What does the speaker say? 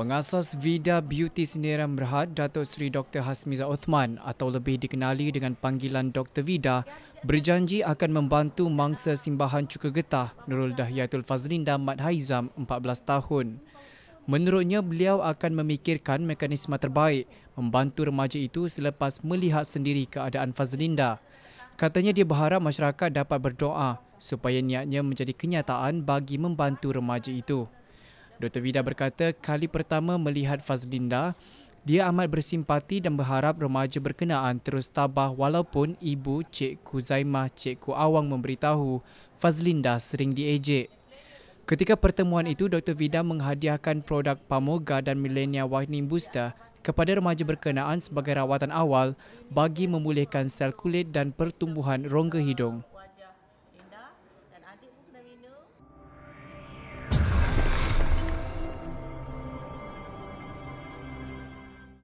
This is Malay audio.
Pengasas Vida Beauty Sendirian Berhad, Datuk Sri Dr. Hasmiza Othman atau lebih dikenali dengan panggilan Dr. Vida berjanji akan membantu mangsa simbahan cuka getah Nurul Dahyatul Fazlinda Mat Haizam 14 tahun. Menurutnya, beliau akan memikirkan mekanisme terbaik membantu remaja itu selepas melihat sendiri keadaan Fazlinda. Katanya dia berharap masyarakat dapat berdoa supaya niatnya menjadi kenyataan bagi membantu remaja itu. Dr. Vida berkata kali pertama melihat Fazlinda, dia amat bersimpati dan berharap remaja berkenaan terus tabah walaupun ibu Cikgu Zaimah Cikgu Awang memberitahu Fazlinda sering diejek. Ketika pertemuan itu, Dr. Vida menghadiahkan produk Pamoga dan Millennia Whitening Booster kepada remaja berkenaan sebagai rawatan awal bagi memulihkan sel kulit dan pertumbuhan rongga hidung.